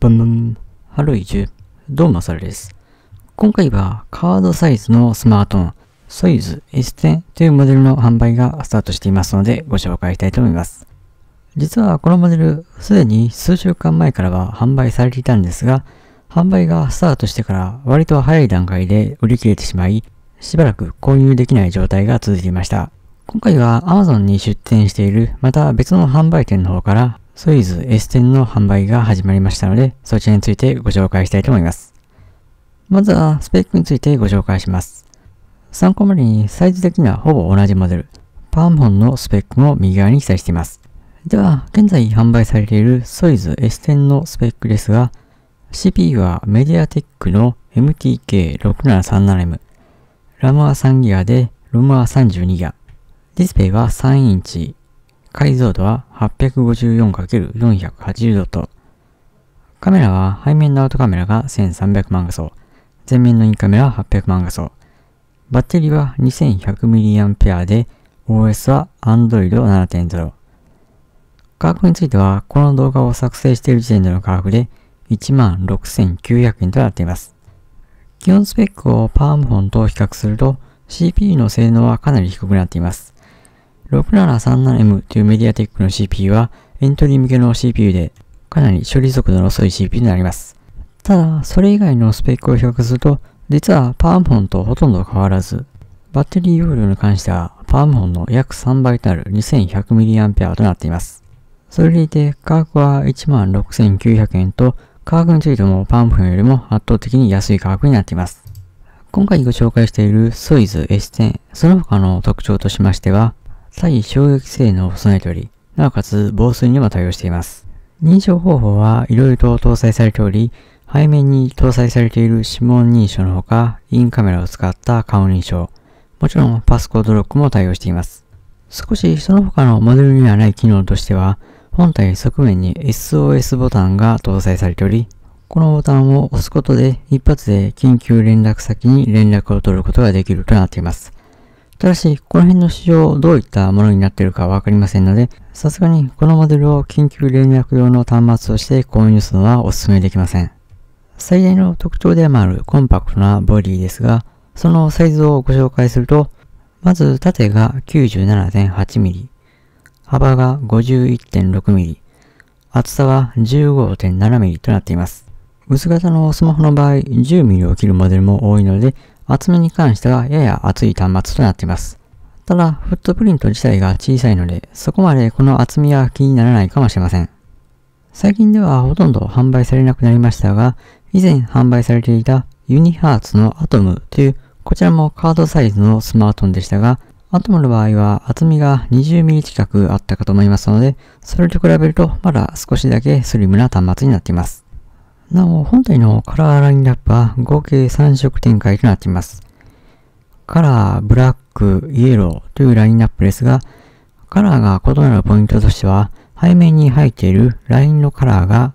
ブンブン。ハロイジュ。どうも、それです。今回はカードサイズのスマートフォン、ソイズ S10 というモデルの販売がスタートしていますのでご紹介したいと思います。実はこのモデル、すでに数週間前からは販売されていたんですが、販売がスタートしてから割と早い段階で売り切れてしまい、しばらく購入できない状態が続いていました。今回は Amazon に出店している、また別の販売店の方からソイズ S10 の販売が始まりましたので、そちらについてご紹介したいと思います。まずはスペックについてご紹介します。参考までにサイズ的にはほぼ同じモデル、パーモンのスペックも右側に記載しています。では、現在販売されているソイズ S10 のスペックですが、CPU はメディアテックの MTK6737M、RAM は3ギガで、ROM は 32GB、ディスプレイは3インチ解像度は 854×480 度と、カメラは背面のアウトカメラが1300万画素、前面のインカメラは800万画素、バッテリーは 2100mAh で、OS は Android 7.0。価格については、この動画を作成している時点での価格で16,900円となっています。基本スペックをパームフンと比較すると、CPU の性能はかなり低くなっています。6737M というメディアテックの CPU はエントリー向けの CPU でかなり処理速度の遅い CPU になります。ただ、それ以外のスペックを比較すると、実はパームホンとほとんど変わらず、バッテリー容量に関してはパームホンの約3倍となる 2100mAh となっています。それでいて価格は16,900円と価格についてもパームホンよりも圧倒的に安い価格になっています。今回ご紹介しているソイズ S10、その他の特徴としましては、対衝撃性能を備えており、なおかつ防水にも対応しています。認証方法はいろいろと搭載されており、背面に搭載されている指紋認証のほか、インカメラを使った顔認証、もちろんパスコードロックも対応しています。少しその他のモデルにはない機能としては、本体側面に SOS ボタンが搭載されており、このボタンを押すことで一発で緊急連絡先に連絡を取ることができるとなっています。ただし、この辺の市場どういったものになっているかわかりませんので、さすがにこのモデルを緊急連絡用の端末として購入するのはお勧めできません。最大の特徴でもあるコンパクトなボディですが、そのサイズをご紹介すると、まず縦が 97.8mm、幅が 51.6mm、厚さは 15.7mm となっています。薄型のスマホの場合、10mm を切るモデルも多いので、厚みに関してはやや厚い端末となっています。ただ、フットプリント自体が小さいので、そこまでこの厚みは気にならないかもしれません。最近ではほとんど販売されなくなりましたが、以前販売されていたユニハーツのアトムという、こちらもカードサイズのスマートフォンでしたが、アトムの場合は厚みが 20mm 近くあったかと思いますので、それと比べるとまだ少しだけスリムな端末になっています。なお、本体のカラーラインナップは合計3色展開となっています。カラー、ブラック、イエローというラインナップですが、カラーが異なるポイントとしては、背面に入っているラインのカラーが、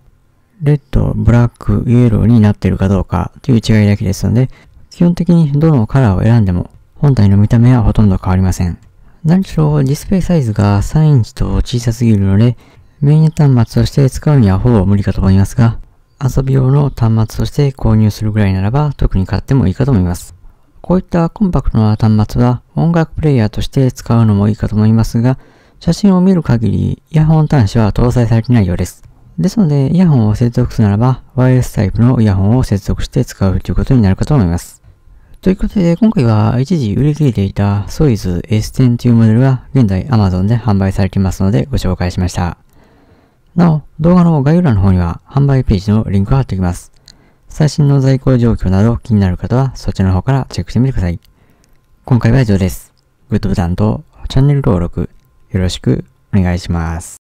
レッド、ブラック、イエローになっているかどうかという違いだけですので、基本的にどのカラーを選んでも、本体の見た目はほとんど変わりません。何しろディスプレイサイズが3インチと小さすぎるので、メイン端末として使うにはほぼ無理かと思いますが、遊び用の端末として購入するぐらいならば特に買ってもいいかと思います。こういったコンパクトな端末は音楽プレイヤーとして使うのもいいかと思いますが、写真を見る限りイヤホン端子は搭載されてないようです。ですので、イヤホンを接続するならば、ワイヤレスタイプのイヤホンを接続して使うということになるかと思います。ということで、今回は一時売り切れていたソイズ S10 というモデルが現在 Amazon で販売されていますのでご紹介しました。なお、動画の概要欄の方には販売ページのリンクを貼っておきます。最新の在庫状況など気になる方はそちらの方からチェックしてみてください。今回は以上です。グッドボタンとチャンネル登録よろしくお願いします。